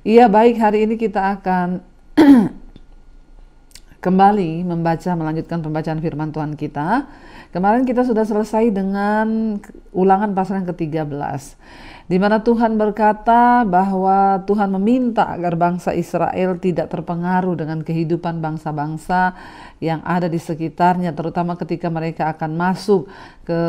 Iya baik hari ini kita akan kembali membaca melanjutkan pembacaan firman Tuhan kita. Kemarin kita sudah selesai dengan ulangan pasal yang ke-13 di mana Tuhan berkata bahwa Tuhan meminta agar bangsa Israel tidak terpengaruh dengan kehidupan bangsa-bangsa yang ada di sekitarnya terutama ketika mereka akan masuk ke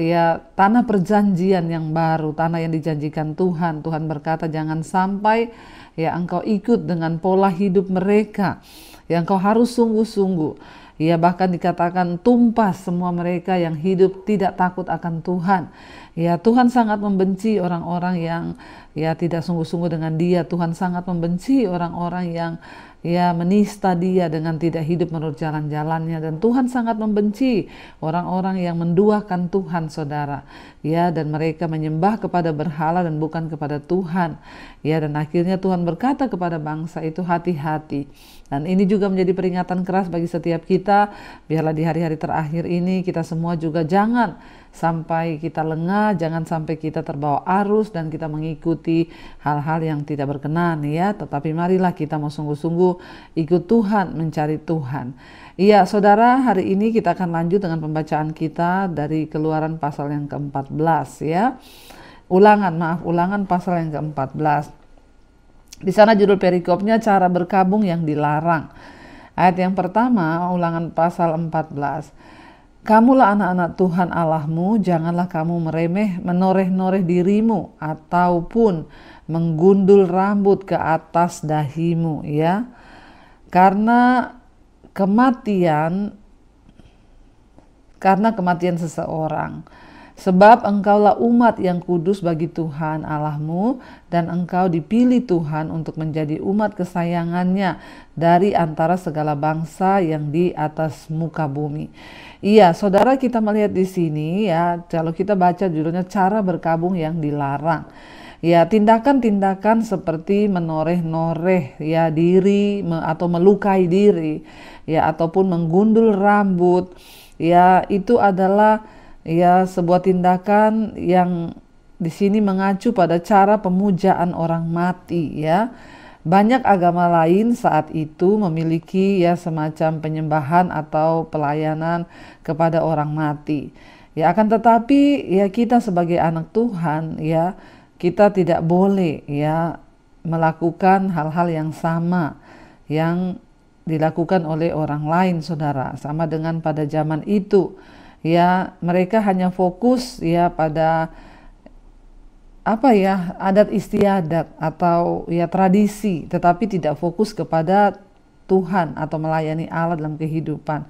ya tanah perjanjian yang baru, tanah yang dijanjikan Tuhan. Tuhan berkata jangan sampai ya engkau ikut dengan pola hidup mereka yang kau harus sungguh-sungguh. Ia bahkan dikatakan tumpas semua mereka yang hidup tidak takut akan Tuhan. Ya, Tuhan sangat membenci orang-orang yang ya tidak sungguh-sungguh dengan Dia. Tuhan sangat membenci orang-orang yang ya menista Dia dengan tidak hidup menurut jalan-jalannya dan Tuhan sangat membenci orang-orang yang menduakan Tuhan, Saudara. Ya, dan mereka menyembah kepada berhala dan bukan kepada Tuhan. Ya, dan akhirnya Tuhan berkata kepada bangsa itu hati-hati dan ini juga menjadi peringatan keras bagi setiap kita, biarlah di hari-hari terakhir ini kita semua juga jangan sampai kita lengah, jangan sampai kita terbawa arus dan kita mengikuti hal-hal yang tidak berkenan ya. Tetapi marilah kita mau sungguh-sungguh ikut Tuhan, mencari Tuhan. Iya, Saudara, hari ini kita akan lanjut dengan pembacaan kita dari Keluaran pasal yang ke-14 ya. Ulangan, maaf, ulangan pasal yang ke-14. Di sana judul perikopnya cara berkabung yang dilarang. Ayat yang pertama, ulangan pasal 14. Kamulah anak-anak Tuhan Allahmu, janganlah kamu meremeh, menoreh-noreh dirimu, ataupun menggundul rambut ke atas dahimu, ya. Karena kematian, karena kematian seseorang Sebab engkaulah umat yang kudus bagi Tuhan Allahmu dan engkau dipilih Tuhan untuk menjadi umat kesayangannya dari antara segala bangsa yang di atas muka bumi. Iya, saudara kita melihat di sini ya, kalau kita baca judulnya cara berkabung yang dilarang ya tindakan-tindakan seperti menoreh-noreh ya diri me, atau melukai diri ya ataupun menggundul rambut ya itu adalah ya sebuah tindakan yang di sini mengacu pada cara pemujaan orang mati ya. Banyak agama lain saat itu memiliki ya semacam penyembahan atau pelayanan kepada orang mati. Ya akan tetapi ya kita sebagai anak Tuhan ya kita tidak boleh ya melakukan hal-hal yang sama yang dilakukan oleh orang lain saudara sama dengan pada zaman itu ya mereka hanya fokus ya pada apa ya adat istiadat atau ya tradisi tetapi tidak fokus kepada Tuhan atau melayani Allah dalam kehidupan.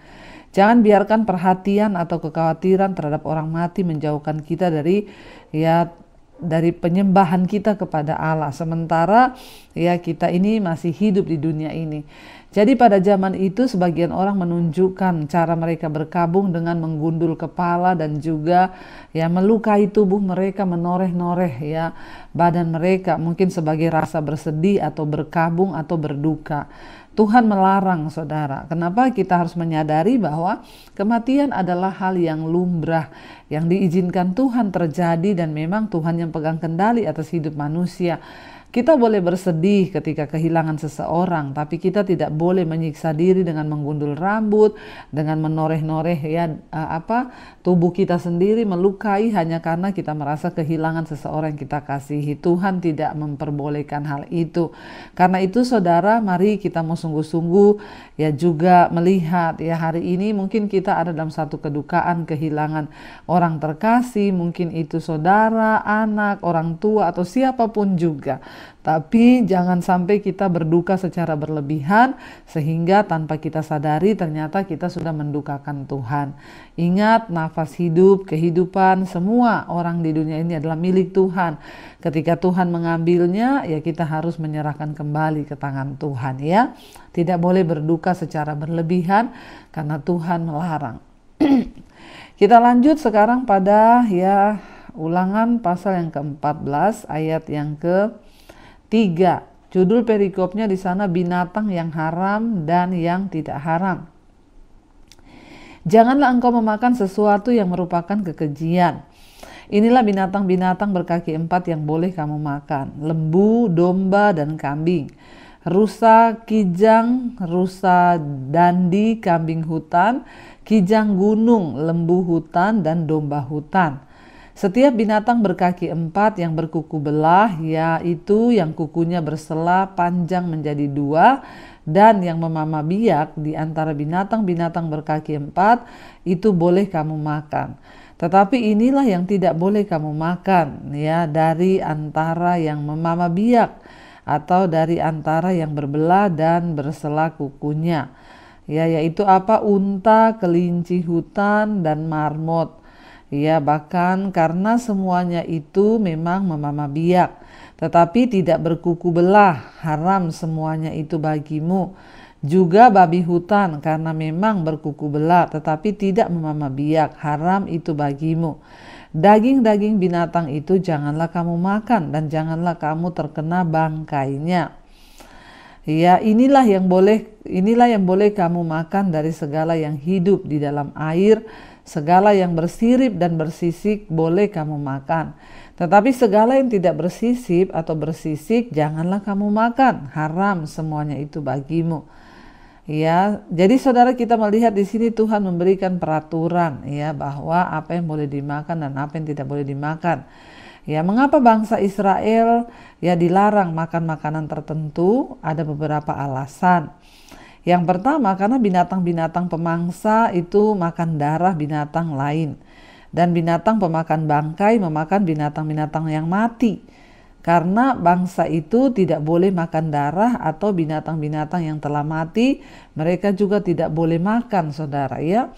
Jangan biarkan perhatian atau kekhawatiran terhadap orang mati menjauhkan kita dari ya dari penyembahan kita kepada Allah. Sementara ya kita ini masih hidup di dunia ini. Jadi pada zaman itu sebagian orang menunjukkan cara mereka berkabung dengan menggundul kepala dan juga ya melukai tubuh mereka, menoreh-noreh ya badan mereka mungkin sebagai rasa bersedih atau berkabung atau berduka. Tuhan melarang saudara. Kenapa kita harus menyadari bahwa kematian adalah hal yang lumrah yang diizinkan Tuhan terjadi dan memang Tuhan yang pegang kendali atas hidup manusia. Kita boleh bersedih ketika kehilangan seseorang, tapi kita tidak boleh menyiksa diri dengan menggundul rambut, dengan menoreh-noreh ya apa tubuh kita sendiri melukai hanya karena kita merasa kehilangan seseorang yang kita kasihi. Tuhan tidak memperbolehkan hal itu. Karena itu saudara, mari kita mau sungguh-sungguh ya juga melihat ya hari ini mungkin kita ada dalam satu kedukaan kehilangan orang terkasih, mungkin itu saudara, anak, orang tua atau siapapun juga tapi jangan sampai kita berduka secara berlebihan sehingga tanpa kita sadari ternyata kita sudah mendukakan Tuhan. Ingat nafas hidup, kehidupan, semua orang di dunia ini adalah milik Tuhan. Ketika Tuhan mengambilnya, ya kita harus menyerahkan kembali ke tangan Tuhan ya. Tidak boleh berduka secara berlebihan karena Tuhan melarang. kita lanjut sekarang pada ya ulangan pasal yang ke-14 ayat yang ke Tiga, judul perikopnya di sana binatang yang haram dan yang tidak haram. Janganlah engkau memakan sesuatu yang merupakan kekejian. Inilah binatang-binatang berkaki empat yang boleh kamu makan. Lembu, domba, dan kambing. Rusa kijang, rusa dandi, kambing hutan, kijang gunung, lembu hutan, dan domba hutan. Setiap binatang berkaki empat yang berkuku belah, yaitu yang kukunya bersela panjang menjadi dua, dan yang memamah biak di antara binatang-binatang berkaki empat, itu boleh kamu makan. Tetapi inilah yang tidak boleh kamu makan, ya, dari antara yang memamah biak atau dari antara yang berbelah dan bersela kukunya. Ya, yaitu apa? Unta, kelinci hutan, dan marmot. Ya, bahkan karena semuanya itu memang memama biak, tetapi tidak berkuku belah, haram semuanya itu bagimu. Juga babi hutan karena memang berkuku belah, tetapi tidak memama biak, haram itu bagimu. Daging-daging binatang itu janganlah kamu makan dan janganlah kamu terkena bangkainya. Ya, inilah yang boleh inilah yang boleh kamu makan dari segala yang hidup di dalam air Segala yang bersirip dan bersisik boleh kamu makan, tetapi segala yang tidak bersisip atau bersisik janganlah kamu makan. Haram semuanya itu bagimu. Ya, jadi saudara kita melihat di sini Tuhan memberikan peraturan ya bahwa apa yang boleh dimakan dan apa yang tidak boleh dimakan. Ya, mengapa bangsa Israel ya dilarang makan makanan tertentu? Ada beberapa alasan. Yang pertama karena binatang-binatang pemangsa itu makan darah binatang lain dan binatang pemakan bangkai memakan binatang-binatang yang mati. Karena bangsa itu tidak boleh makan darah atau binatang-binatang yang telah mati, mereka juga tidak boleh makan, Saudara ya.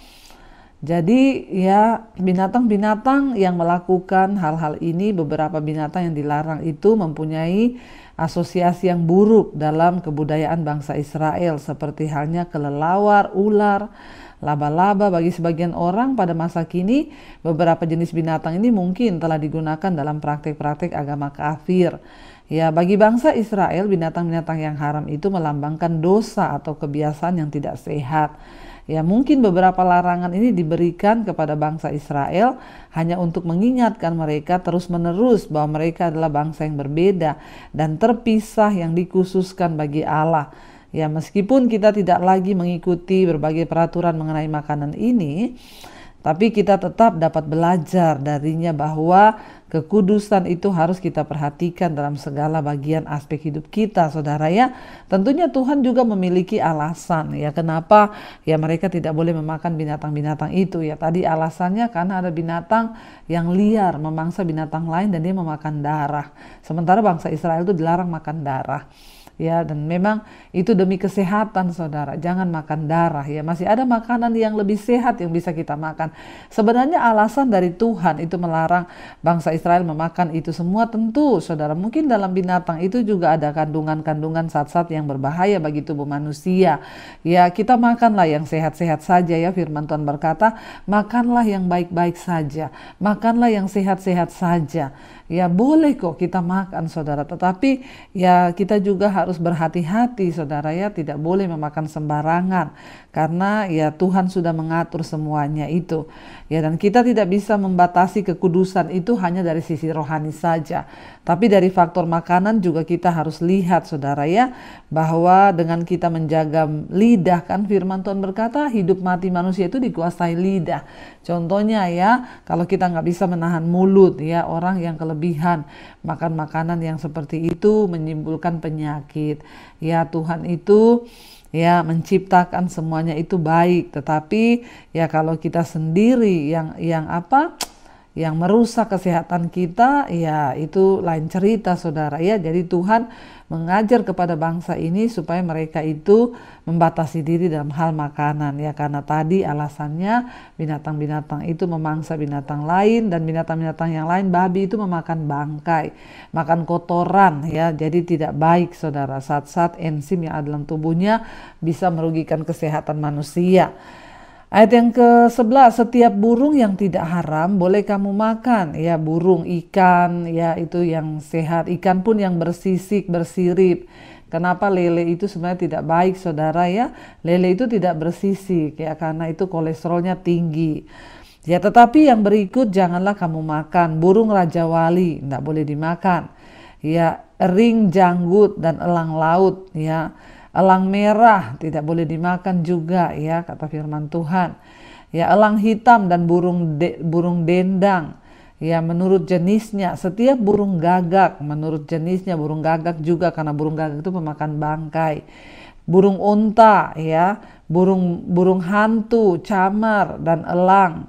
Jadi ya binatang-binatang yang melakukan hal-hal ini beberapa binatang yang dilarang itu mempunyai asosiasi yang buruk dalam kebudayaan bangsa Israel seperti halnya kelelawar, ular, laba-laba bagi sebagian orang pada masa kini beberapa jenis binatang ini mungkin telah digunakan dalam praktik-praktik agama kafir. Ya, bagi bangsa Israel binatang-binatang yang haram itu melambangkan dosa atau kebiasaan yang tidak sehat. Ya, mungkin beberapa larangan ini diberikan kepada bangsa Israel hanya untuk mengingatkan mereka terus-menerus bahwa mereka adalah bangsa yang berbeda dan terpisah yang dikhususkan bagi Allah. Ya, meskipun kita tidak lagi mengikuti berbagai peraturan mengenai makanan ini, tapi kita tetap dapat belajar darinya bahwa Kekudusan itu harus kita perhatikan dalam segala bagian aspek hidup kita, saudara ya. Tentunya Tuhan juga memiliki alasan ya kenapa ya mereka tidak boleh memakan binatang-binatang itu ya. Tadi alasannya karena ada binatang yang liar memangsa binatang lain dan dia memakan darah. Sementara bangsa Israel itu dilarang makan darah ya dan memang itu demi kesehatan saudara jangan makan darah ya masih ada makanan yang lebih sehat yang bisa kita makan sebenarnya alasan dari Tuhan itu melarang bangsa Israel memakan itu semua tentu saudara mungkin dalam binatang itu juga ada kandungan-kandungan zat-zat yang berbahaya bagi tubuh manusia ya kita makanlah yang sehat-sehat saja ya firman Tuhan berkata makanlah yang baik-baik saja makanlah yang sehat-sehat saja ya boleh kok kita makan saudara tetapi ya kita juga harus berhati-hati saudara ya tidak boleh memakan sembarangan karena ya Tuhan sudah mengatur semuanya itu ya dan kita tidak bisa membatasi kekudusan itu hanya dari sisi rohani saja tapi dari faktor makanan juga kita harus lihat saudara ya bahwa dengan kita menjaga lidah kan firman Tuhan berkata hidup mati manusia itu dikuasai lidah contohnya ya kalau kita nggak bisa menahan mulut ya orang yang kelebihan berlebihan makan makanan yang seperti itu menyimpulkan penyakit ya Tuhan itu ya menciptakan semuanya itu baik tetapi ya kalau kita sendiri yang yang apa yang merusak kesehatan kita, ya itu lain cerita saudara ya. Jadi Tuhan mengajar kepada bangsa ini supaya mereka itu membatasi diri dalam hal makanan ya karena tadi alasannya binatang-binatang itu memangsa binatang lain dan binatang-binatang yang lain babi itu memakan bangkai, makan kotoran ya. Jadi tidak baik saudara. Saat-saat enzim yang ada dalam tubuhnya bisa merugikan kesehatan manusia. Ayat yang ke-11, setiap burung yang tidak haram boleh kamu makan. Ya, burung, ikan, ya itu yang sehat. Ikan pun yang bersisik, bersirip. Kenapa lele itu sebenarnya tidak baik, saudara ya? Lele itu tidak bersisik, ya karena itu kolesterolnya tinggi. Ya, tetapi yang berikut janganlah kamu makan. Burung Raja Wali, tidak boleh dimakan. Ya, ring janggut dan elang laut, ya Elang merah tidak boleh dimakan juga ya kata firman Tuhan. Ya elang hitam dan burung de, burung dendang ya menurut jenisnya setiap burung gagak menurut jenisnya burung gagak juga karena burung gagak itu pemakan bangkai burung unta ya burung burung hantu camar dan elang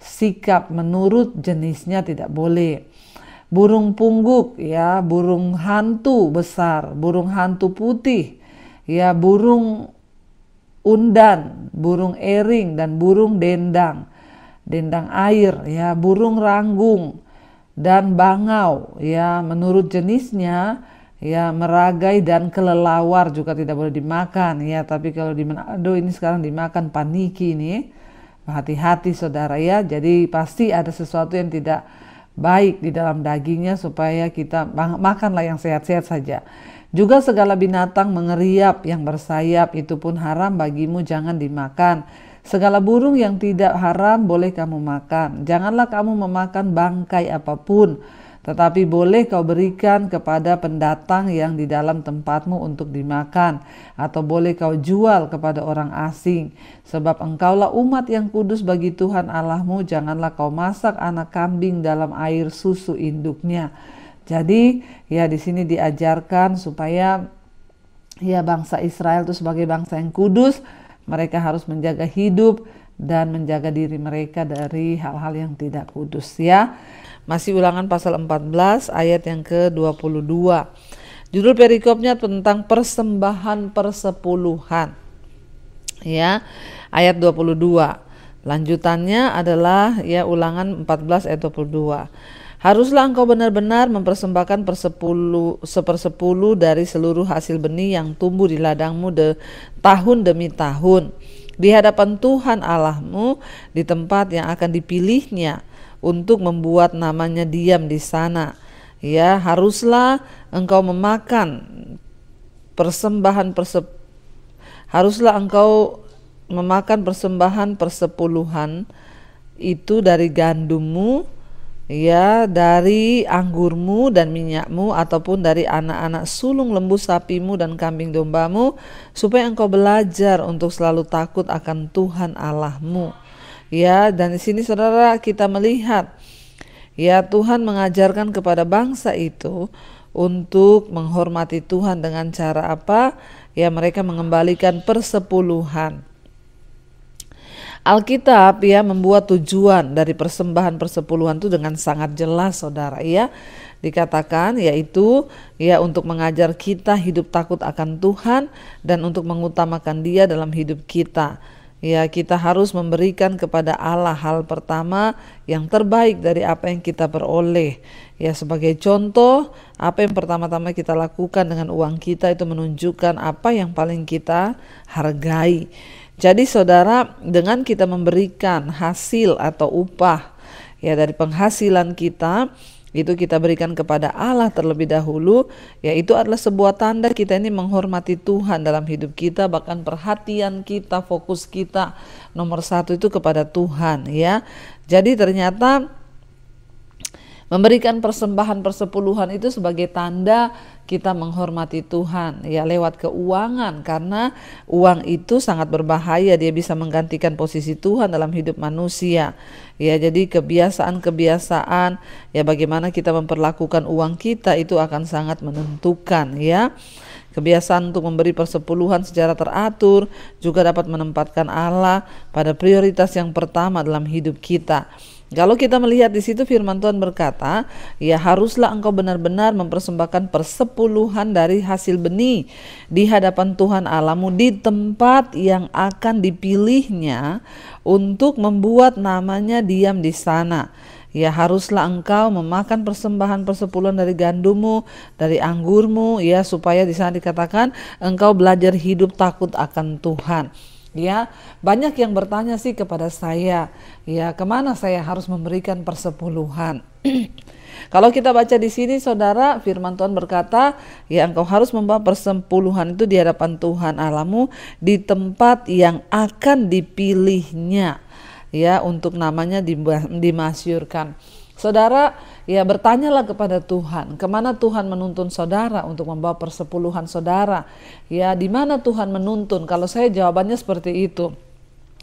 sikap menurut jenisnya tidak boleh burung pungguk ya burung hantu besar burung hantu putih ya burung undan, burung ering dan burung dendang, dendang air, ya burung ranggung dan bangau, ya menurut jenisnya ya meragai dan kelelawar juga tidak boleh dimakan ya tapi kalau di Manado ini sekarang dimakan paniki ini hati-hati saudara ya jadi pasti ada sesuatu yang tidak baik di dalam dagingnya supaya kita makanlah yang sehat-sehat saja juga segala binatang mengeriap yang bersayap itu pun haram bagimu jangan dimakan. Segala burung yang tidak haram boleh kamu makan. Janganlah kamu memakan bangkai apapun, tetapi boleh kau berikan kepada pendatang yang di dalam tempatmu untuk dimakan, atau boleh kau jual kepada orang asing, sebab engkaulah umat yang kudus bagi Tuhan Allahmu. Janganlah kau masak anak kambing dalam air susu induknya jadi ya di sini diajarkan supaya ya bangsa Israel itu sebagai bangsa yang kudus, mereka harus menjaga hidup dan menjaga diri mereka dari hal-hal yang tidak kudus ya. Masih ulangan pasal 14 ayat yang ke-22. Judul perikopnya tentang persembahan persepuluhan. Ya. Ayat 22. Lanjutannya adalah ya ulangan 14 ayat 22. Haruslah engkau benar-benar mempersembahkan sepersepuluh dari seluruh hasil benih yang tumbuh di ladangmu de, tahun demi tahun di hadapan Tuhan Allahmu di tempat yang akan dipilihnya untuk membuat namanya diam di sana. Ya, haruslah engkau memakan persembahan persep haruslah engkau memakan persembahan persepuluhan itu dari gandummu ya dari anggurmu dan minyakmu ataupun dari anak-anak sulung lembu sapimu dan kambing dombamu supaya engkau belajar untuk selalu takut akan Tuhan Allahmu ya dan di sini saudara kita melihat ya Tuhan mengajarkan kepada bangsa itu untuk menghormati Tuhan dengan cara apa ya mereka mengembalikan persepuluhan Alkitab ya membuat tujuan dari persembahan persepuluhan itu dengan sangat jelas saudara ya dikatakan yaitu ya untuk mengajar kita hidup takut akan Tuhan dan untuk mengutamakan Dia dalam hidup kita. Ya, kita harus memberikan kepada Allah hal pertama yang terbaik dari apa yang kita peroleh. Ya, sebagai contoh, apa yang pertama-tama kita lakukan dengan uang kita itu menunjukkan apa yang paling kita hargai. Jadi saudara, dengan kita memberikan hasil atau upah ya dari penghasilan kita, itu kita berikan kepada Allah terlebih dahulu yaitu adalah sebuah tanda kita ini menghormati Tuhan dalam hidup kita bahkan perhatian kita fokus kita nomor satu itu kepada Tuhan ya jadi ternyata memberikan persembahan persepuluhan itu sebagai tanda kita menghormati Tuhan ya lewat keuangan karena uang itu sangat berbahaya dia bisa menggantikan posisi Tuhan dalam hidup manusia ya jadi kebiasaan-kebiasaan ya bagaimana kita memperlakukan uang kita itu akan sangat menentukan ya kebiasaan untuk memberi persepuluhan secara teratur juga dapat menempatkan Allah pada prioritas yang pertama dalam hidup kita kalau kita melihat di situ firman Tuhan berkata, ya haruslah engkau benar-benar mempersembahkan persepuluhan dari hasil benih di hadapan Tuhan Alamu di tempat yang akan dipilihnya untuk membuat namanya diam di sana. Ya haruslah engkau memakan persembahan persepuluhan dari gandummu, dari anggurmu, ya supaya di sana dikatakan engkau belajar hidup takut akan Tuhan ya banyak yang bertanya sih kepada saya ya kemana saya harus memberikan persepuluhan kalau kita baca di sini saudara firman Tuhan berkata ya engkau harus membawa persepuluhan itu di hadapan Tuhan alamu di tempat yang akan dipilihnya ya untuk namanya dimasyurkan saudara ya bertanyalah kepada Tuhan, kemana Tuhan menuntun saudara untuk membawa persepuluhan saudara, ya di mana Tuhan menuntun. Kalau saya jawabannya seperti itu.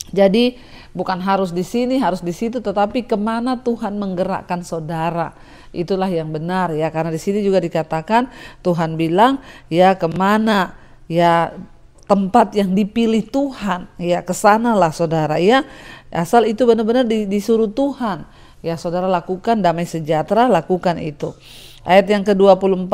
Jadi bukan harus di sini, harus di situ, tetapi kemana Tuhan menggerakkan saudara. Itulah yang benar ya, karena di sini juga dikatakan Tuhan bilang ya kemana ya tempat yang dipilih Tuhan ya kesanalah saudara ya asal itu benar-benar disuruh Tuhan Ya, saudara lakukan damai sejahtera, lakukan itu. Ayat yang ke-24,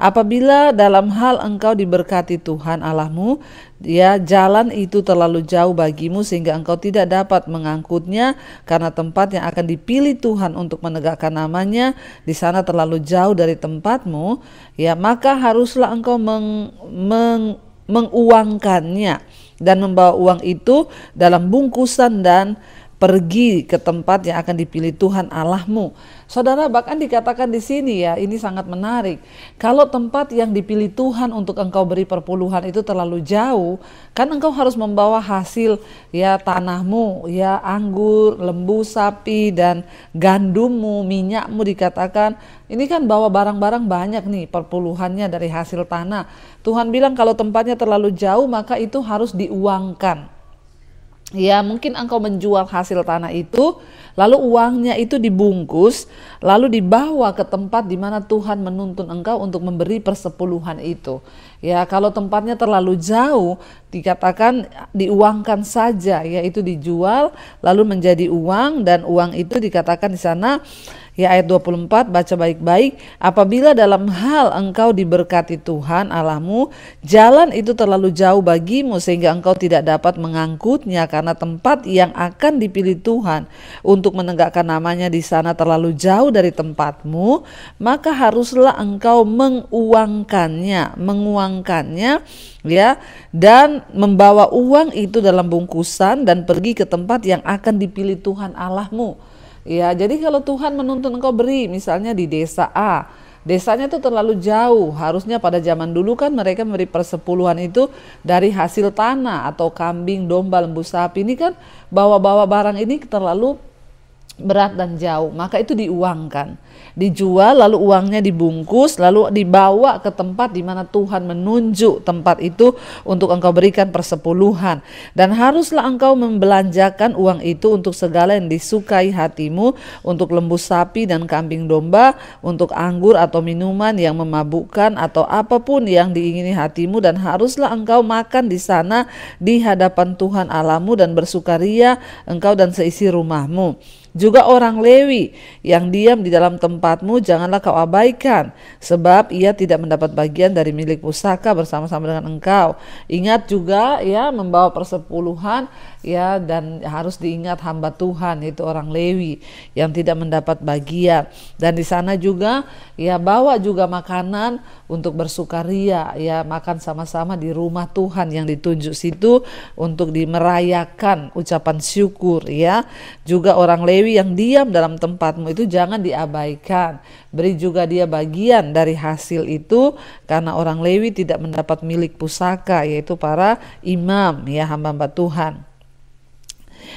apabila dalam hal engkau diberkati Tuhan Allahmu, ya jalan itu terlalu jauh bagimu sehingga engkau tidak dapat mengangkutnya karena tempat yang akan dipilih Tuhan untuk menegakkan namanya di sana terlalu jauh dari tempatmu, ya maka haruslah engkau meng, meng, menguangkannya dan membawa uang itu dalam bungkusan dan pergi ke tempat yang akan dipilih Tuhan Allahmu. Saudara bahkan dikatakan di sini ya, ini sangat menarik. Kalau tempat yang dipilih Tuhan untuk engkau beri perpuluhan itu terlalu jauh, kan engkau harus membawa hasil ya tanahmu, ya anggur, lembu, sapi dan gandummu, minyakmu dikatakan. Ini kan bawa barang-barang banyak nih perpuluhannya dari hasil tanah. Tuhan bilang kalau tempatnya terlalu jauh maka itu harus diuangkan ya mungkin engkau menjual hasil tanah itu, lalu uangnya itu dibungkus, lalu dibawa ke tempat di mana Tuhan menuntun engkau untuk memberi persepuluhan itu. Ya, kalau tempatnya terlalu jauh, dikatakan diuangkan saja, yaitu dijual lalu menjadi uang dan uang itu dikatakan di sana Ya ayat 24 baca baik-baik apabila dalam hal engkau diberkati Tuhan Allahmu jalan itu terlalu jauh bagimu sehingga engkau tidak dapat mengangkutnya karena tempat yang akan dipilih Tuhan untuk menegakkan namanya di sana terlalu jauh dari tempatmu maka haruslah engkau menguangkannya menguangkannya ya dan membawa uang itu dalam bungkusan dan pergi ke tempat yang akan dipilih Tuhan Allahmu Ya, jadi kalau Tuhan menuntun engkau beri misalnya di desa A, desanya itu terlalu jauh. Harusnya pada zaman dulu kan mereka memberi persepuluhan itu dari hasil tanah atau kambing, domba, lembu sapi. Ini kan bawa-bawa barang ini terlalu berat dan jauh, maka itu diuangkan, dijual, lalu uangnya dibungkus, lalu dibawa ke tempat di mana Tuhan menunjuk tempat itu untuk engkau berikan persepuluhan, dan haruslah engkau membelanjakan uang itu untuk segala yang disukai hatimu, untuk lembu sapi dan kambing domba, untuk anggur atau minuman yang memabukkan, atau apapun yang diingini hatimu, dan haruslah engkau makan di sana di hadapan Tuhan Alamu dan bersukaria engkau dan seisi rumahmu. Juga orang Lewi yang diam di dalam tempatmu janganlah kau abaikan, sebab ia tidak mendapat bagian dari milik pusaka bersama-sama dengan engkau. Ingat juga ya membawa persepuluhan ya dan harus diingat hamba Tuhan itu orang Lewi yang tidak mendapat bagian dan di sana juga ya bawa juga makanan untuk bersukaria ya makan sama-sama di rumah Tuhan yang ditunjuk situ untuk dimerayakan ucapan syukur ya juga orang Lewi yang diam dalam tempatmu itu jangan diabaikan beri juga dia bagian dari hasil itu karena orang Lewi tidak mendapat milik pusaka yaitu para imam ya hamba-hamba Tuhan.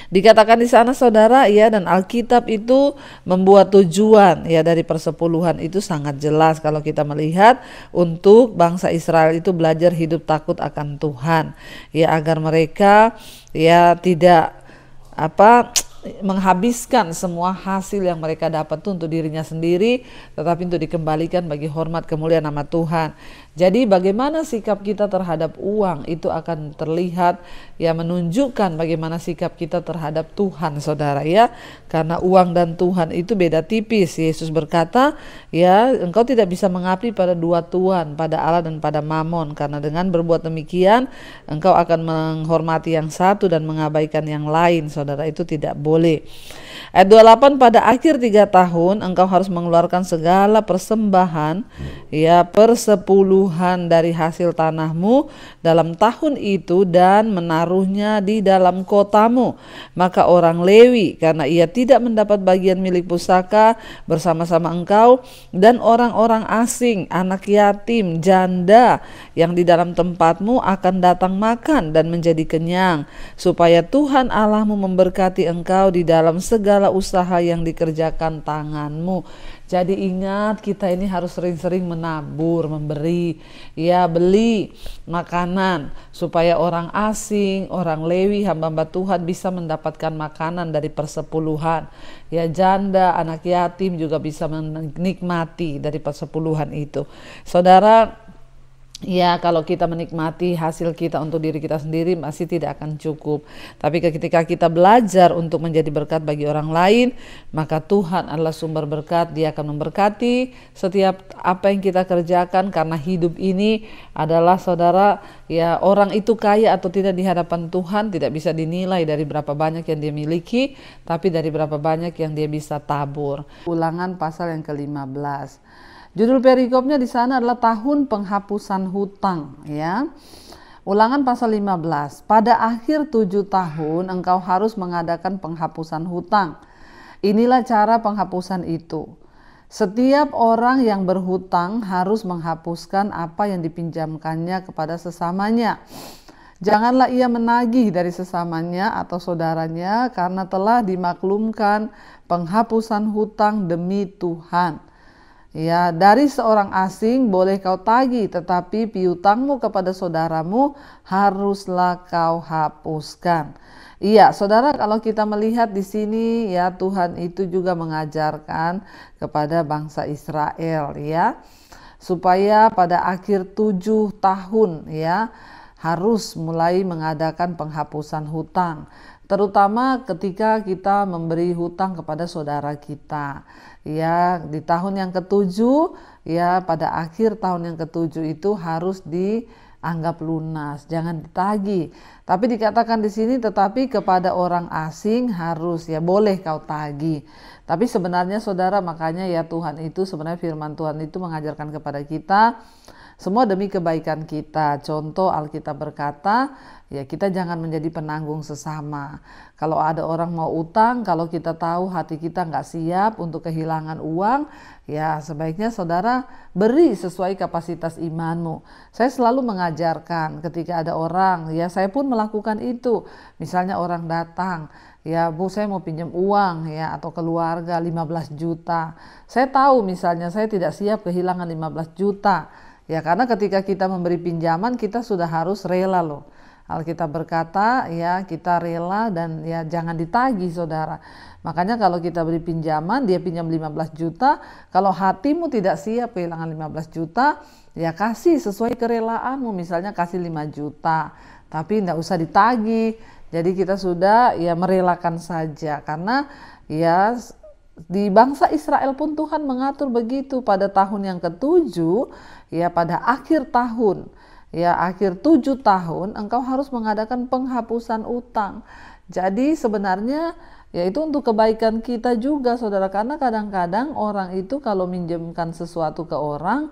Dikatakan di sana saudara ya dan Alkitab itu membuat tujuan ya dari persepuluhan itu sangat jelas kalau kita melihat untuk bangsa Israel itu belajar hidup takut akan Tuhan ya agar mereka ya tidak apa menghabiskan semua hasil yang mereka dapat tuh untuk dirinya sendiri tetapi untuk dikembalikan bagi hormat kemuliaan nama Tuhan jadi bagaimana sikap kita terhadap uang itu akan terlihat ya menunjukkan bagaimana sikap kita terhadap Tuhan Saudara ya. Karena uang dan Tuhan itu beda tipis. Yesus berkata, ya engkau tidak bisa mengabdi pada dua tuhan, pada Allah dan pada Mamon. karena dengan berbuat demikian engkau akan menghormati yang satu dan mengabaikan yang lain. Saudara itu tidak boleh. Ayat 28 pada akhir tiga tahun engkau harus mengeluarkan segala persembahan ya persepuluh Tuhan dari hasil tanahmu dalam tahun itu dan menaruhnya di dalam kotamu. Maka orang Lewi, karena ia tidak mendapat bagian milik pusaka bersama-sama engkau, dan orang-orang asing, anak yatim, janda yang di dalam tempatmu akan datang makan dan menjadi kenyang, supaya Tuhan Allahmu memberkati engkau di dalam segala usaha yang dikerjakan tanganmu. Jadi ingat kita ini harus sering-sering menabur, memberi, ya beli makanan supaya orang asing, orang lewi, hamba-hamba Tuhan bisa mendapatkan makanan dari persepuluhan. Ya janda, anak yatim juga bisa menikmati dari persepuluhan itu. Saudara, Ya, kalau kita menikmati hasil kita untuk diri kita sendiri masih tidak akan cukup. Tapi ketika kita belajar untuk menjadi berkat bagi orang lain, maka Tuhan adalah sumber berkat. Dia akan memberkati setiap apa yang kita kerjakan karena hidup ini adalah saudara ya orang itu kaya atau tidak di hadapan Tuhan tidak bisa dinilai dari berapa banyak yang dia miliki, tapi dari berapa banyak yang dia bisa tabur. Ulangan pasal yang ke-15. Judul perikopnya di sana adalah tahun penghapusan hutang ya. Ulangan pasal 15. Pada akhir tujuh tahun engkau harus mengadakan penghapusan hutang. Inilah cara penghapusan itu. Setiap orang yang berhutang harus menghapuskan apa yang dipinjamkannya kepada sesamanya. Janganlah ia menagih dari sesamanya atau saudaranya karena telah dimaklumkan penghapusan hutang demi Tuhan. Ya, dari seorang asing boleh kau tagi tetapi piutangmu kepada saudaramu haruslah kau hapuskan. Iya, saudara, kalau kita melihat di sini, ya, Tuhan itu juga mengajarkan kepada bangsa Israel, ya, supaya pada akhir tujuh tahun, ya, harus mulai mengadakan penghapusan hutang, terutama ketika kita memberi hutang kepada saudara kita. Ya, di tahun yang ketujuh, ya pada akhir tahun yang ketujuh itu harus dianggap lunas, jangan ditagi. Tapi dikatakan di sini, tetapi kepada orang asing harus ya boleh kau tagi. Tapi sebenarnya saudara makanya ya Tuhan itu sebenarnya firman Tuhan itu mengajarkan kepada kita semua demi kebaikan kita. Contoh Alkitab berkata, ya kita jangan menjadi penanggung sesama. Kalau ada orang mau utang, kalau kita tahu hati kita nggak siap untuk kehilangan uang, ya sebaiknya saudara beri sesuai kapasitas imanmu. Saya selalu mengajarkan ketika ada orang, ya saya pun melakukan itu. Misalnya orang datang, ya bu saya mau pinjam uang ya atau keluarga 15 juta saya tahu misalnya saya tidak siap kehilangan 15 juta Ya karena ketika kita memberi pinjaman kita sudah harus rela loh. Alkitab berkata, ya kita rela dan ya jangan ditagi saudara. Makanya kalau kita beri pinjaman, dia pinjam 15 juta, kalau hatimu tidak siap kehilangan 15 juta, ya kasih sesuai kerelaanmu, misalnya kasih 5 juta, tapi tidak usah ditagi. Jadi kita sudah ya merelakan saja karena ya di bangsa Israel pun Tuhan mengatur begitu pada tahun yang ketujuh ya pada akhir tahun ya akhir tujuh tahun engkau harus mengadakan penghapusan utang. Jadi sebenarnya ya itu untuk kebaikan kita juga saudara karena kadang-kadang orang itu kalau minjemkan sesuatu ke orang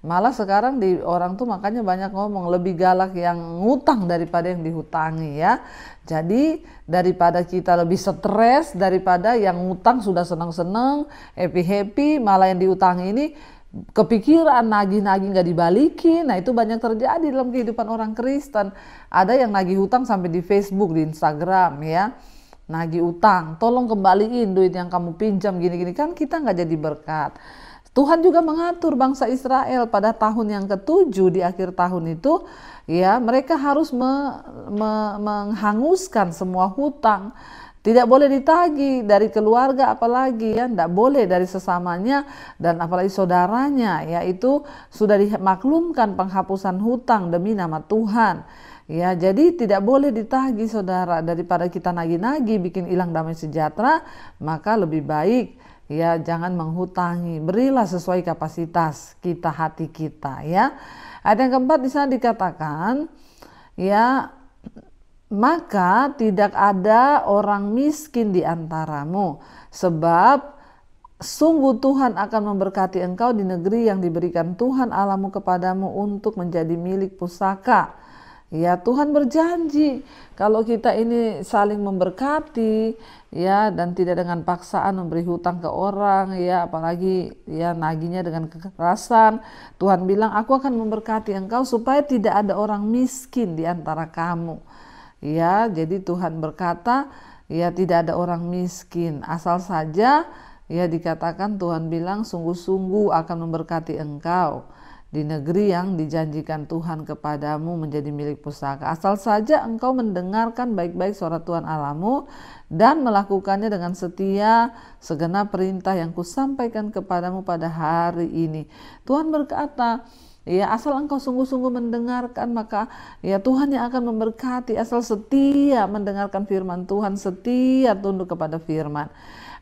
malah sekarang di orang tuh makanya banyak ngomong lebih galak yang ngutang daripada yang dihutangi ya jadi daripada kita lebih stres daripada yang ngutang sudah senang-senang happy-happy malah yang diutangi ini kepikiran nagih-nagih nggak dibalikin nah itu banyak terjadi dalam kehidupan orang Kristen ada yang nagih hutang sampai di Facebook di Instagram ya nagih utang tolong kembaliin duit yang kamu pinjam gini-gini kan kita nggak jadi berkat Tuhan juga mengatur bangsa Israel pada tahun yang ketujuh di akhir tahun itu ya mereka harus me, me, menghanguskan semua hutang tidak boleh ditagi dari keluarga apalagi ya, tidak boleh dari sesamanya dan apalagi saudaranya, ya itu sudah dimaklumkan penghapusan hutang demi nama Tuhan. Ya, jadi tidak boleh ditagi saudara daripada kita nagi-nagi bikin hilang damai sejahtera, maka lebih baik ya jangan menghutangi, berilah sesuai kapasitas kita hati kita ya. Ada yang keempat di sana dikatakan ya maka tidak ada orang miskin di antaramu, sebab sungguh Tuhan akan memberkati engkau di negeri yang diberikan Tuhan Alamu kepadamu untuk menjadi milik pusaka. Ya Tuhan berjanji kalau kita ini saling memberkati ya dan tidak dengan paksaan memberi hutang ke orang ya apalagi ya naginya dengan kekerasan Tuhan bilang aku akan memberkati engkau supaya tidak ada orang miskin di antara kamu. Ya, jadi Tuhan berkata, ya tidak ada orang miskin, asal saja ya dikatakan Tuhan bilang sungguh-sungguh akan memberkati engkau di negeri yang dijanjikan Tuhan kepadamu menjadi milik pusaka. Asal saja engkau mendengarkan baik-baik suara Tuhan Alamu dan melakukannya dengan setia segenap perintah yang kusampaikan kepadamu pada hari ini. Tuhan berkata, Ya, asal engkau sungguh-sungguh mendengarkan maka ya Tuhan yang akan memberkati asal setia mendengarkan firman Tuhan, setia tunduk kepada firman.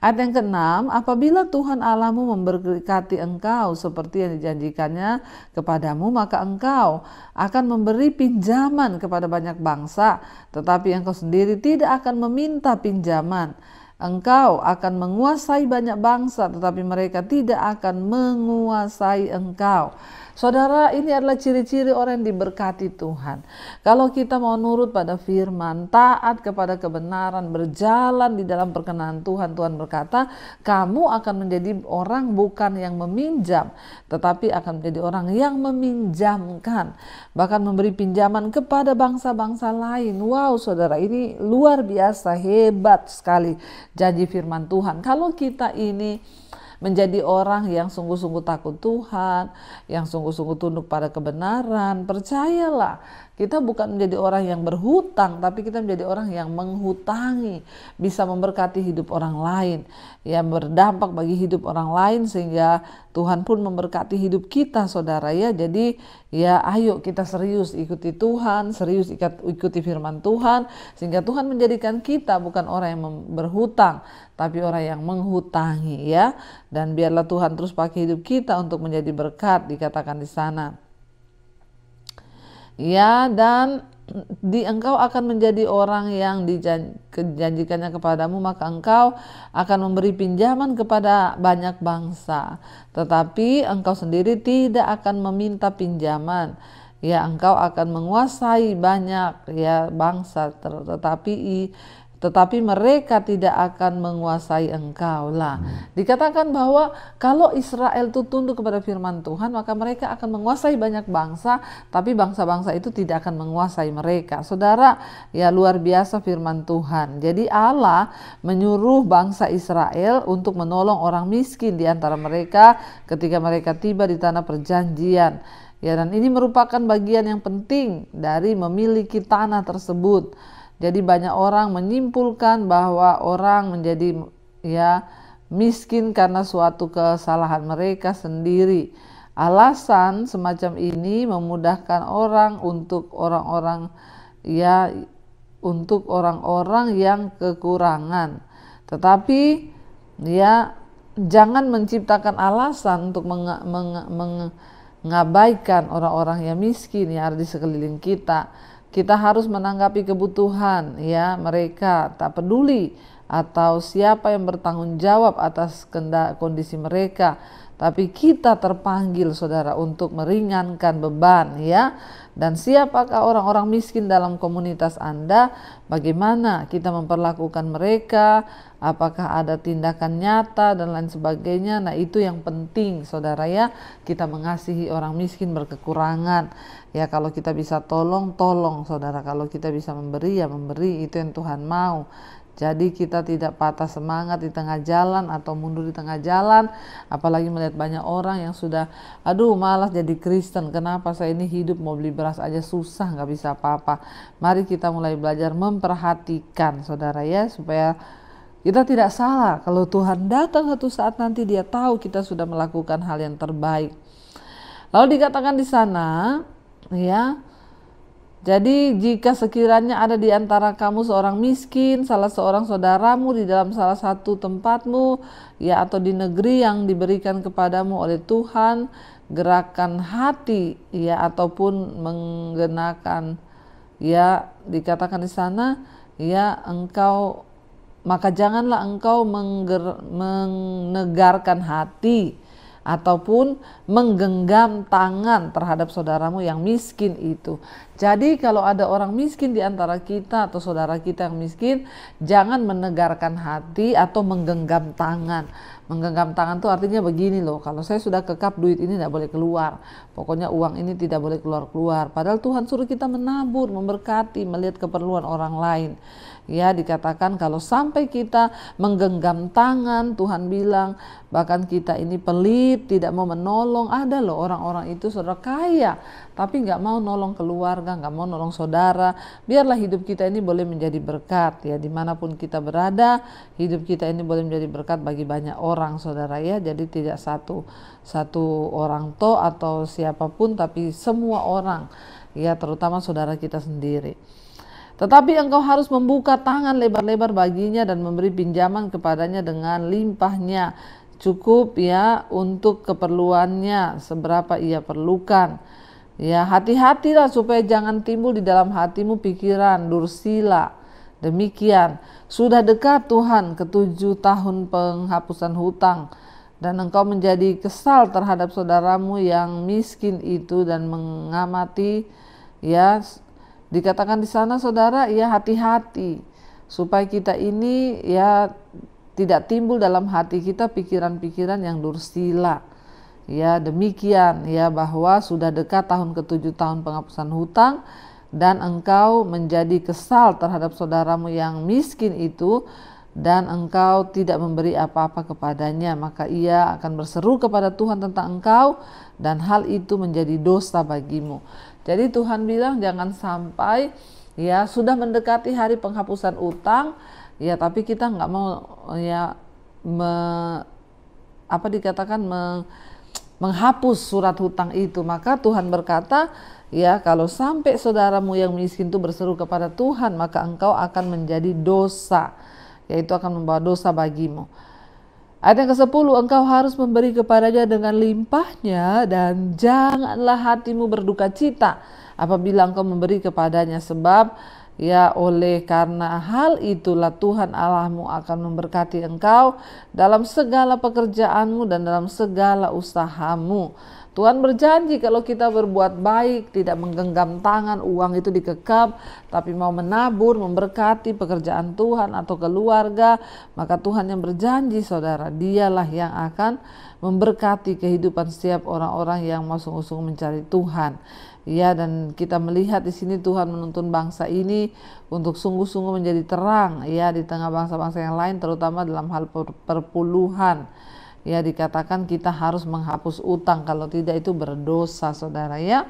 Ayat yang keenam, apabila Tuhan Allahmu memberkati engkau seperti yang dijanjikannya kepadamu, maka engkau akan memberi pinjaman kepada banyak bangsa, tetapi engkau sendiri tidak akan meminta pinjaman. Engkau akan menguasai banyak bangsa, tetapi mereka tidak akan menguasai engkau. Saudara, ini adalah ciri-ciri orang yang diberkati Tuhan. Kalau kita mau nurut pada firman, taat kepada kebenaran, berjalan di dalam perkenaan Tuhan, Tuhan berkata, kamu akan menjadi orang bukan yang meminjam, tetapi akan menjadi orang yang meminjamkan, bahkan memberi pinjaman kepada bangsa-bangsa lain. Wow, saudara, ini luar biasa, hebat sekali janji firman Tuhan. Kalau kita ini menjadi orang yang sungguh-sungguh takut Tuhan, yang sungguh-sungguh tunduk pada kebenaran. Percayalah, kita bukan menjadi orang yang berhutang, tapi kita menjadi orang yang menghutangi, bisa memberkati hidup orang lain, yang berdampak bagi hidup orang lain sehingga Tuhan pun memberkati hidup kita, saudara ya. Jadi ya ayo kita serius ikuti Tuhan, serius ikat ikuti firman Tuhan, sehingga Tuhan menjadikan kita bukan orang yang berhutang, tapi orang yang menghutangi ya. Dan biarlah Tuhan terus pakai hidup kita untuk menjadi berkat dikatakan di sana. Ya, dan di engkau akan menjadi orang yang dijanjikannya kepadamu maka engkau akan memberi pinjaman kepada banyak bangsa tetapi engkau sendiri tidak akan meminta pinjaman ya engkau akan menguasai banyak ya bangsa tetapi tetapi mereka tidak akan menguasai engkau lah. Dikatakan bahwa kalau Israel itu tunduk kepada firman Tuhan, maka mereka akan menguasai banyak bangsa, tapi bangsa-bangsa itu tidak akan menguasai mereka. Saudara, ya luar biasa firman Tuhan. Jadi Allah menyuruh bangsa Israel untuk menolong orang miskin di antara mereka ketika mereka tiba di tanah perjanjian. Ya, dan ini merupakan bagian yang penting dari memiliki tanah tersebut jadi banyak orang menyimpulkan bahwa orang menjadi ya miskin karena suatu kesalahan mereka sendiri. Alasan semacam ini memudahkan orang untuk orang-orang ya untuk orang-orang yang kekurangan. Tetapi ya jangan menciptakan alasan untuk meng, meng, mengabaikan orang-orang yang miskin yang ada di sekeliling kita kita harus menanggapi kebutuhan ya mereka, tak peduli atau siapa yang bertanggung jawab atas kondisi mereka tapi kita terpanggil saudara untuk meringankan beban ya dan siapakah orang-orang miskin dalam komunitas Anda bagaimana kita memperlakukan mereka apakah ada tindakan nyata dan lain sebagainya nah itu yang penting saudara ya kita mengasihi orang miskin berkekurangan ya kalau kita bisa tolong tolong saudara kalau kita bisa memberi ya memberi itu yang Tuhan mau jadi kita tidak patah semangat di tengah jalan atau mundur di tengah jalan, apalagi melihat banyak orang yang sudah, aduh malas jadi Kristen, kenapa saya ini hidup mau beli beras aja susah, nggak bisa apa-apa. Mari kita mulai belajar memperhatikan saudara ya, supaya kita tidak salah kalau Tuhan datang satu saat nanti dia tahu kita sudah melakukan hal yang terbaik. Lalu dikatakan di sana, ya jadi jika sekiranya ada di antara kamu seorang miskin, salah seorang saudaramu di dalam salah satu tempatmu, ya atau di negeri yang diberikan kepadamu oleh Tuhan, gerakan hati, ya ataupun menggenakan, ya dikatakan di sana, ya engkau maka janganlah engkau menegarkan hati ataupun menggenggam tangan terhadap saudaramu yang miskin itu. Jadi kalau ada orang miskin di antara kita atau saudara kita yang miskin, jangan menegarkan hati atau menggenggam tangan. Menggenggam tangan itu artinya begini loh, kalau saya sudah kekap duit ini tidak boleh keluar. Pokoknya uang ini tidak boleh keluar-keluar. Padahal Tuhan suruh kita menabur, memberkati, melihat keperluan orang lain. Ya, dikatakan kalau sampai kita menggenggam tangan, Tuhan bilang, bahkan kita ini pelit, tidak mau menolong. Ada loh orang-orang itu saudara kaya, tapi nggak mau nolong keluarga, nggak mau nolong saudara. Biarlah hidup kita ini boleh menjadi berkat ya, dimanapun kita berada, hidup kita ini boleh menjadi berkat bagi banyak orang saudara ya. Jadi tidak satu satu orang to atau siapapun, tapi semua orang ya, terutama saudara kita sendiri. Tetapi engkau harus membuka tangan lebar-lebar baginya dan memberi pinjaman kepadanya dengan limpahnya. Cukup ya untuk keperluannya seberapa ia perlukan. Ya hati-hatilah supaya jangan timbul di dalam hatimu pikiran dursila. Demikian, sudah dekat Tuhan ketujuh tahun penghapusan hutang dan engkau menjadi kesal terhadap saudaramu yang miskin itu dan mengamati ya Dikatakan di sana saudara ya hati-hati supaya kita ini ya tidak timbul dalam hati kita pikiran-pikiran yang dursila. Ya demikian ya bahwa sudah dekat tahun ketujuh tahun penghapusan hutang dan engkau menjadi kesal terhadap saudaramu yang miskin itu dan engkau tidak memberi apa-apa kepadanya, maka ia akan berseru kepada Tuhan tentang engkau, dan hal itu menjadi dosa bagimu. Jadi Tuhan bilang jangan sampai ya sudah mendekati hari penghapusan utang ya tapi kita nggak mau ya me, apa dikatakan me, menghapus surat hutang itu maka Tuhan berkata ya kalau sampai saudaramu yang miskin itu berseru kepada Tuhan maka engkau akan menjadi dosa yaitu akan membawa dosa bagimu Ayat yang ke-10, engkau harus memberi kepadanya dengan limpahnya dan janganlah hatimu berduka cita apabila engkau memberi kepadanya sebab ya oleh karena hal itulah Tuhan Allahmu akan memberkati engkau dalam segala pekerjaanmu dan dalam segala usahamu Tuhan berjanji kalau kita berbuat baik, tidak menggenggam tangan, uang itu dikekap, tapi mau menabur, memberkati pekerjaan Tuhan atau keluarga, maka Tuhan yang berjanji saudara, dialah yang akan memberkati kehidupan setiap orang-orang yang mau sungguh-sungguh mencari Tuhan. Ya, dan kita melihat di sini Tuhan menuntun bangsa ini untuk sungguh-sungguh menjadi terang ya di tengah bangsa-bangsa yang lain terutama dalam hal per perpuluhan ya dikatakan kita harus menghapus utang kalau tidak itu berdosa saudara ya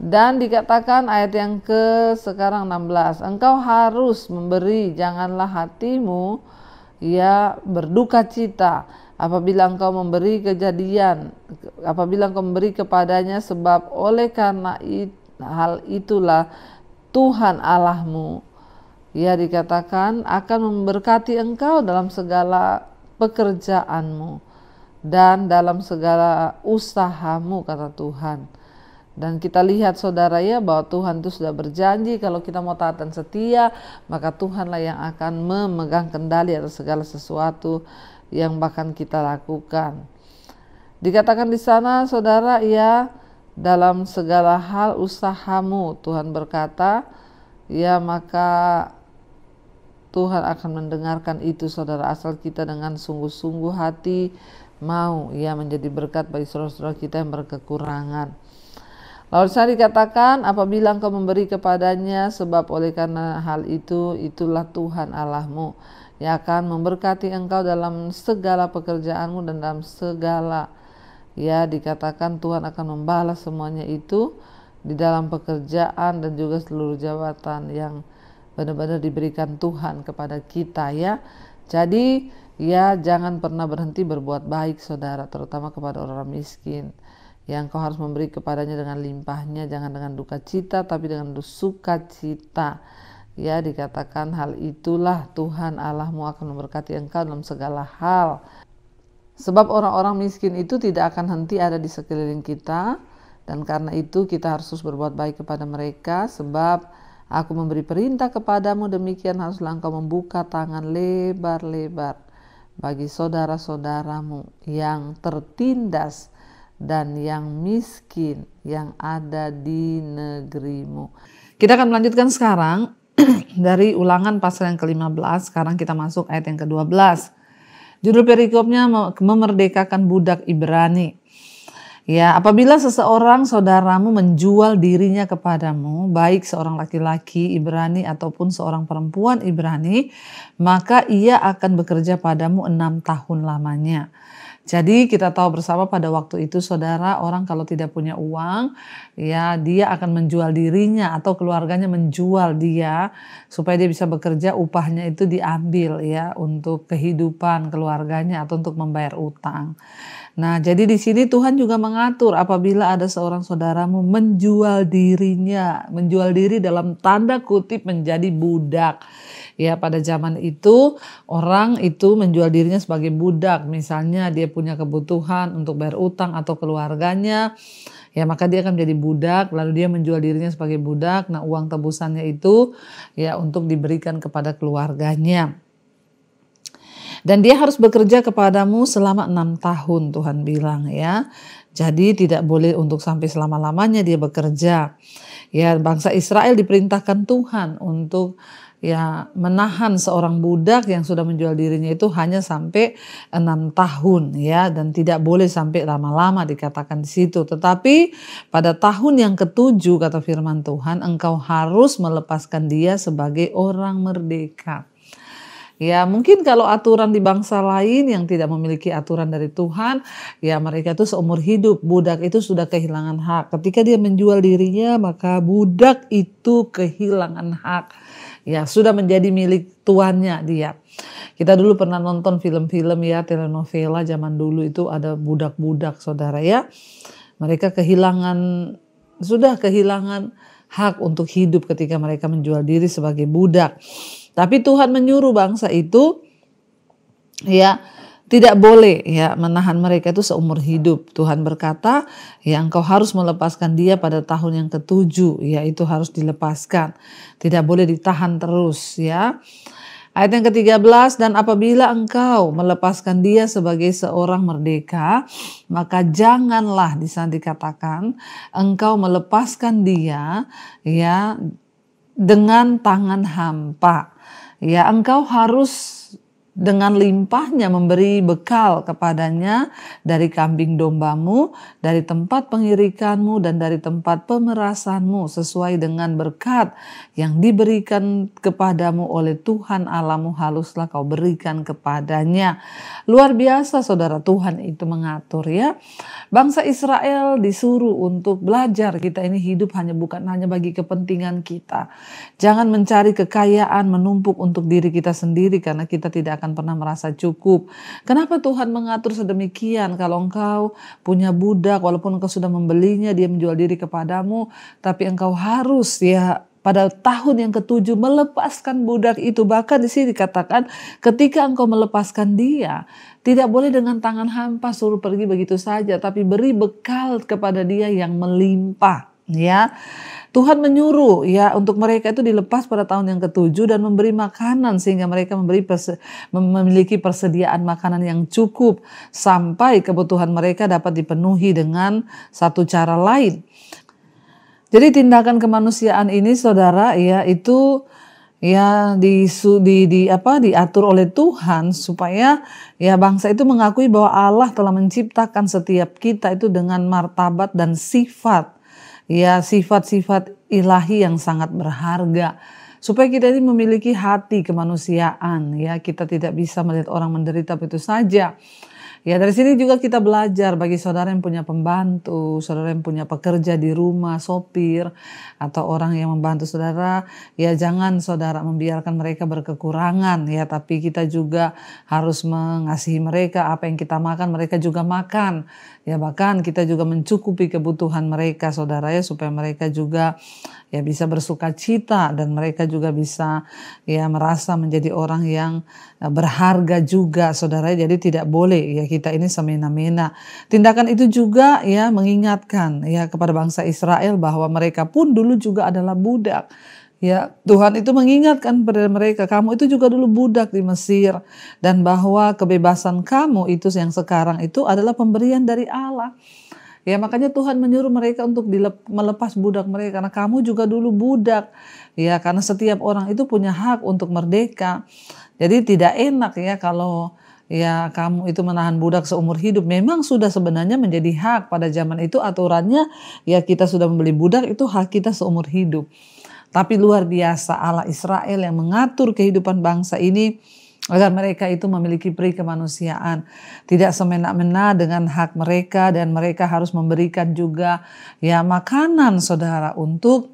dan dikatakan ayat yang ke sekarang 16 engkau harus memberi janganlah hatimu ya berduka cita apabila engkau memberi kejadian apabila engkau memberi kepadanya sebab oleh karena it, hal itulah Tuhan Allahmu ya dikatakan akan memberkati engkau dalam segala pekerjaanmu dan dalam segala usahamu kata Tuhan. Dan kita lihat saudara ya bahwa Tuhan itu sudah berjanji kalau kita mau taat dan setia maka Tuhanlah yang akan memegang kendali atas segala sesuatu yang bahkan kita lakukan. Dikatakan di sana saudara ya dalam segala hal usahamu Tuhan berkata ya maka Tuhan akan mendengarkan itu saudara asal kita dengan sungguh-sungguh hati mau ia menjadi berkat bagi saudara-saudara kita yang berkekurangan. Lalu saya dikatakan apabila engkau memberi kepadanya sebab oleh karena hal itu itulah Tuhan Allahmu yang akan memberkati engkau dalam segala pekerjaanmu dan dalam segala ya dikatakan Tuhan akan membalas semuanya itu di dalam pekerjaan dan juga seluruh jabatan yang benar-benar diberikan Tuhan kepada kita ya. Jadi ya jangan pernah berhenti berbuat baik saudara, terutama kepada orang miskin. Yang kau harus memberi kepadanya dengan limpahnya, jangan dengan duka cita, tapi dengan cita Ya dikatakan hal itulah Tuhan Allahmu akan memberkati engkau dalam segala hal. Sebab orang-orang miskin itu tidak akan henti ada di sekeliling kita, dan karena itu kita harus berbuat baik kepada mereka sebab Aku memberi perintah kepadamu demikian haruslah engkau membuka tangan lebar-lebar bagi saudara-saudaramu yang tertindas dan yang miskin yang ada di negerimu. Kita akan melanjutkan sekarang dari ulangan pasal yang ke-15, sekarang kita masuk ayat yang ke-12. Judul perikopnya memerdekakan budak Ibrani. Ya, apabila seseorang saudaramu menjual dirinya kepadamu, baik seorang laki-laki Ibrani ataupun seorang perempuan Ibrani, maka ia akan bekerja padamu enam tahun lamanya. Jadi kita tahu bersama pada waktu itu saudara orang kalau tidak punya uang ya dia akan menjual dirinya atau keluarganya menjual dia supaya dia bisa bekerja upahnya itu diambil ya untuk kehidupan keluarganya atau untuk membayar utang. Nah, jadi di sini Tuhan juga mengatur apabila ada seorang saudaramu menjual dirinya, menjual diri dalam tanda kutip menjadi budak. Ya pada zaman itu orang itu menjual dirinya sebagai budak. Misalnya dia punya kebutuhan untuk bayar utang atau keluarganya. Ya maka dia akan menjadi budak lalu dia menjual dirinya sebagai budak. Nah uang tebusannya itu ya untuk diberikan kepada keluarganya dan dia harus bekerja kepadamu selama enam tahun Tuhan bilang ya jadi tidak boleh untuk sampai selama lamanya dia bekerja ya bangsa Israel diperintahkan Tuhan untuk ya menahan seorang budak yang sudah menjual dirinya itu hanya sampai enam tahun ya dan tidak boleh sampai lama-lama dikatakan di situ. Tetapi pada tahun yang ketujuh kata firman Tuhan engkau harus melepaskan dia sebagai orang merdeka. Ya mungkin kalau aturan di bangsa lain yang tidak memiliki aturan dari Tuhan, ya mereka itu seumur hidup budak itu sudah kehilangan hak. Ketika dia menjual dirinya maka budak itu kehilangan hak ya sudah menjadi milik tuannya dia. Kita dulu pernah nonton film-film ya telenovela zaman dulu itu ada budak-budak saudara ya. Mereka kehilangan sudah kehilangan hak untuk hidup ketika mereka menjual diri sebagai budak. Tapi Tuhan menyuruh bangsa itu ya tidak boleh ya menahan mereka itu seumur hidup. Tuhan berkata, ya engkau harus melepaskan dia pada tahun yang ketujuh, yaitu harus dilepaskan. Tidak boleh ditahan terus ya. Ayat yang ke-13, dan apabila engkau melepaskan dia sebagai seorang merdeka, maka janganlah di sana dikatakan engkau melepaskan dia ya dengan tangan hampa. Ya, engkau harus dengan limpahnya memberi bekal kepadanya dari kambing dombamu, dari tempat pengirikanmu, dan dari tempat pemerasanmu sesuai dengan berkat yang diberikan kepadamu oleh Tuhan Alamu haluslah kau berikan kepadanya. Luar biasa saudara Tuhan itu mengatur ya. Bangsa Israel disuruh untuk belajar kita ini hidup hanya bukan hanya bagi kepentingan kita. Jangan mencari kekayaan menumpuk untuk diri kita sendiri karena kita tidak akan akan pernah merasa cukup. Kenapa Tuhan mengatur sedemikian kalau engkau punya budak walaupun engkau sudah membelinya dia menjual diri kepadamu tapi engkau harus ya pada tahun yang ketujuh melepaskan budak itu. Bahkan di sini dikatakan ketika engkau melepaskan dia, tidak boleh dengan tangan hampa suruh pergi begitu saja, tapi beri bekal kepada dia yang melimpah. Ya, Tuhan menyuruh ya untuk mereka itu dilepas pada tahun yang ketujuh dan memberi makanan sehingga mereka memberi perse, memiliki persediaan makanan yang cukup sampai kebutuhan mereka dapat dipenuhi dengan satu cara lain. Jadi tindakan kemanusiaan ini saudara ya itu ya di, di, di apa diatur oleh Tuhan supaya ya bangsa itu mengakui bahwa Allah telah menciptakan setiap kita itu dengan martabat dan sifat ya sifat-sifat ilahi yang sangat berharga supaya kita ini memiliki hati kemanusiaan ya kita tidak bisa melihat orang menderita begitu saja Ya dari sini juga kita belajar bagi saudara yang punya pembantu, saudara yang punya pekerja di rumah, sopir, atau orang yang membantu saudara, ya jangan saudara membiarkan mereka berkekurangan ya, tapi kita juga harus mengasihi mereka, apa yang kita makan mereka juga makan. Ya bahkan kita juga mencukupi kebutuhan mereka saudara ya, supaya mereka juga ya bisa bersuka cita dan mereka juga bisa ya merasa menjadi orang yang eh, berharga juga saudara, ya. jadi tidak boleh ya kita kita ini semena-mena. Tindakan itu juga ya mengingatkan ya kepada bangsa Israel bahwa mereka pun dulu juga adalah budak. Ya, Tuhan itu mengingatkan pada mereka, kamu itu juga dulu budak di Mesir dan bahwa kebebasan kamu itu yang sekarang itu adalah pemberian dari Allah. Ya, makanya Tuhan menyuruh mereka untuk dilep, melepas budak mereka karena kamu juga dulu budak. Ya, karena setiap orang itu punya hak untuk merdeka. Jadi tidak enak ya kalau ya kamu itu menahan budak seumur hidup memang sudah sebenarnya menjadi hak pada zaman itu aturannya ya kita sudah membeli budak itu hak kita seumur hidup. Tapi luar biasa Allah Israel yang mengatur kehidupan bangsa ini agar mereka itu memiliki peri kemanusiaan, tidak semena-mena dengan hak mereka dan mereka harus memberikan juga ya makanan saudara untuk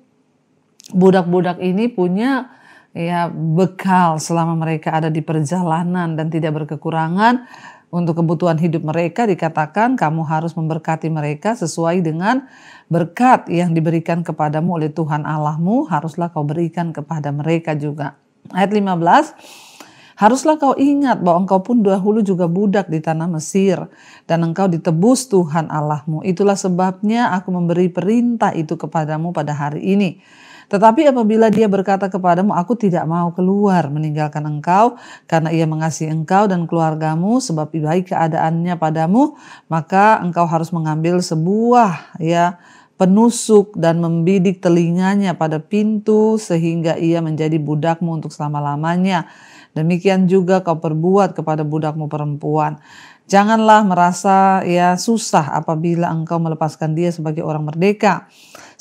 budak-budak ini punya ya bekal selama mereka ada di perjalanan dan tidak berkekurangan untuk kebutuhan hidup mereka dikatakan kamu harus memberkati mereka sesuai dengan berkat yang diberikan kepadamu oleh Tuhan Allahmu haruslah kau berikan kepada mereka juga. Ayat 15 Haruslah kau ingat bahwa engkau pun dahulu juga budak di tanah Mesir dan engkau ditebus Tuhan Allahmu. Itulah sebabnya aku memberi perintah itu kepadamu pada hari ini tetapi apabila dia berkata kepadamu, aku tidak mau keluar meninggalkan engkau karena ia mengasihi engkau dan keluargamu sebab baik keadaannya padamu, maka engkau harus mengambil sebuah ya penusuk dan membidik telinganya pada pintu sehingga ia menjadi budakmu untuk selama-lamanya. Demikian juga kau perbuat kepada budakmu perempuan. Janganlah merasa ya susah apabila engkau melepaskan dia sebagai orang merdeka.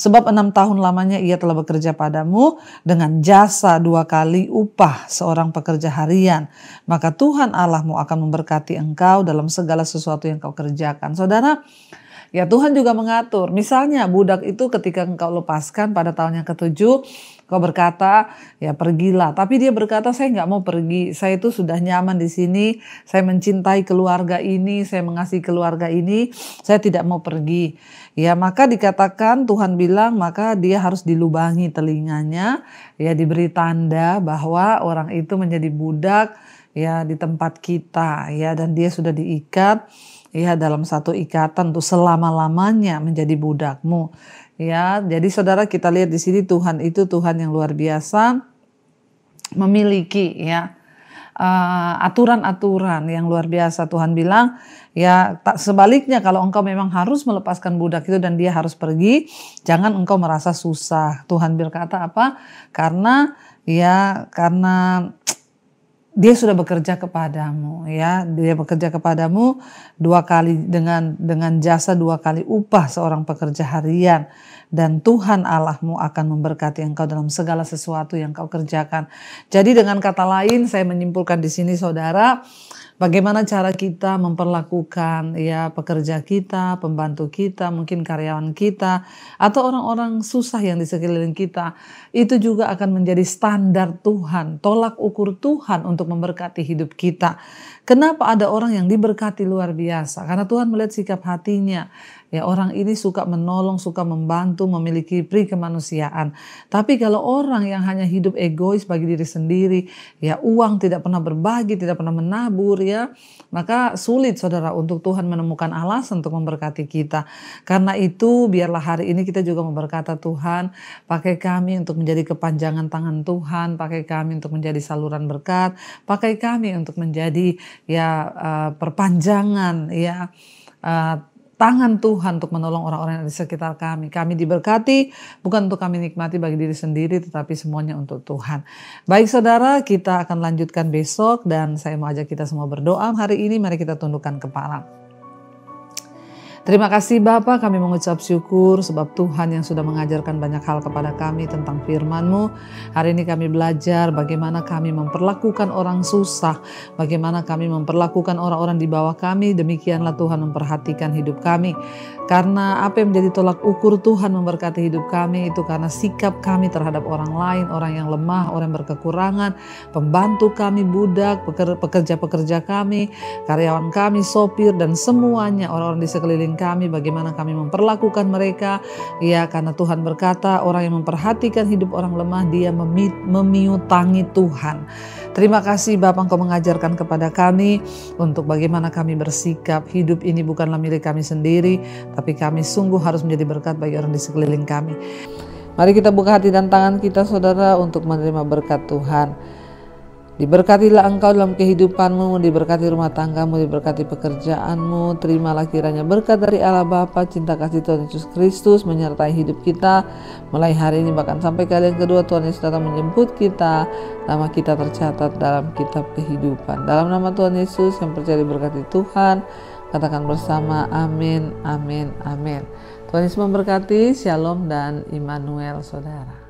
Sebab enam tahun lamanya ia telah bekerja padamu dengan jasa dua kali upah seorang pekerja harian. Maka Tuhan Allahmu akan memberkati engkau dalam segala sesuatu yang kau kerjakan. Saudara, ya Tuhan juga mengatur. Misalnya budak itu ketika engkau lepaskan pada tahun yang ketujuh, Kau berkata, ya pergilah. Tapi dia berkata, saya nggak mau pergi. Saya itu sudah nyaman di sini. Saya mencintai keluarga ini. Saya mengasihi keluarga ini. Saya tidak mau pergi. Ya maka dikatakan Tuhan bilang, maka dia harus dilubangi telinganya. Ya diberi tanda bahwa orang itu menjadi budak ya di tempat kita ya dan dia sudah diikat ya dalam satu ikatan tuh selama-lamanya menjadi budakmu Ya, jadi saudara kita lihat di sini Tuhan itu Tuhan yang luar biasa memiliki ya eh, aturan-aturan uh, yang luar biasa Tuhan bilang ya tak sebaliknya kalau engkau memang harus melepaskan budak itu dan dia harus pergi jangan engkau merasa susah Tuhan berkata apa karena ya karena dia sudah bekerja kepadamu ya dia bekerja kepadamu dua kali dengan dengan jasa dua kali upah seorang pekerja harian dan Tuhan Allahmu akan memberkati engkau dalam segala sesuatu yang kau kerjakan. Jadi dengan kata lain saya menyimpulkan di sini saudara bagaimana cara kita memperlakukan ya pekerja kita, pembantu kita, mungkin karyawan kita atau orang-orang susah yang di sekeliling kita. Itu juga akan menjadi standar Tuhan, tolak ukur Tuhan untuk memberkati hidup kita. Kenapa ada orang yang diberkati luar biasa? Karena Tuhan melihat sikap hatinya. Ya, orang ini suka menolong, suka membantu, memiliki pri kemanusiaan. Tapi kalau orang yang hanya hidup egois bagi diri sendiri, ya uang tidak pernah berbagi, tidak pernah menabur ya, maka sulit Saudara untuk Tuhan menemukan alasan untuk memberkati kita. Karena itu biarlah hari ini kita juga memberkata Tuhan, pakai kami untuk menjadi kepanjangan tangan Tuhan, pakai kami untuk menjadi saluran berkat, pakai kami untuk menjadi ya uh, perpanjangan ya uh, tangan Tuhan untuk menolong orang-orang yang ada di sekitar kami. Kami diberkati bukan untuk kami nikmati bagi diri sendiri tetapi semuanya untuk Tuhan. Baik saudara, kita akan lanjutkan besok dan saya mau ajak kita semua berdoa hari ini. Mari kita tundukkan kepala. Terima kasih Bapa, kami mengucap syukur sebab Tuhan yang sudah mengajarkan banyak hal kepada kami tentang firman-Mu. Hari ini kami belajar bagaimana kami memperlakukan orang susah, bagaimana kami memperlakukan orang-orang di bawah kami. Demikianlah Tuhan memperhatikan hidup kami. Karena apa yang menjadi tolak ukur Tuhan memberkati hidup kami itu karena sikap kami terhadap orang lain, orang yang lemah, orang yang berkekurangan, pembantu kami, budak, pekerja-pekerja kami, karyawan kami, sopir, dan semuanya orang-orang di sekeliling pemimpin kami, bagaimana kami memperlakukan mereka. Ya, karena Tuhan berkata, orang yang memperhatikan hidup orang lemah, dia memi memiutangi Tuhan. Terima kasih Bapak Engkau mengajarkan kepada kami untuk bagaimana kami bersikap. Hidup ini bukanlah milik kami sendiri, tapi kami sungguh harus menjadi berkat bagi orang di sekeliling kami. Mari kita buka hati dan tangan kita saudara untuk menerima berkat Tuhan. Diberkatilah engkau dalam kehidupanmu, diberkati rumah tanggamu, diberkati pekerjaanmu. Terimalah kiranya berkat dari Allah Bapa, cinta kasih Tuhan Yesus Kristus menyertai hidup kita mulai hari ini bahkan sampai kali yang kedua Tuhan Yesus datang menjemput kita. Nama kita tercatat dalam kitab kehidupan. Dalam nama Tuhan Yesus yang percaya diberkati Tuhan, katakan bersama amin, amin, amin. Tuhan Yesus memberkati, shalom dan Immanuel saudara.